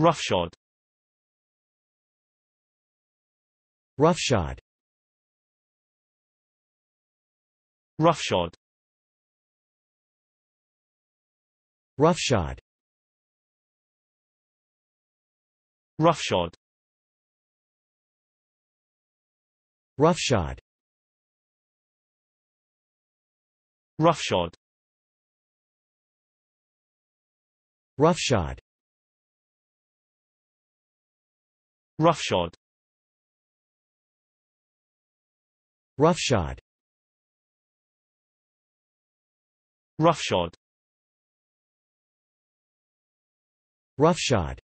Roughshod Roughshod Roughshod Roughshod Roughshod Roughshod Roughshod Roughshod Roughshod Roughshod Roughshod Roughshod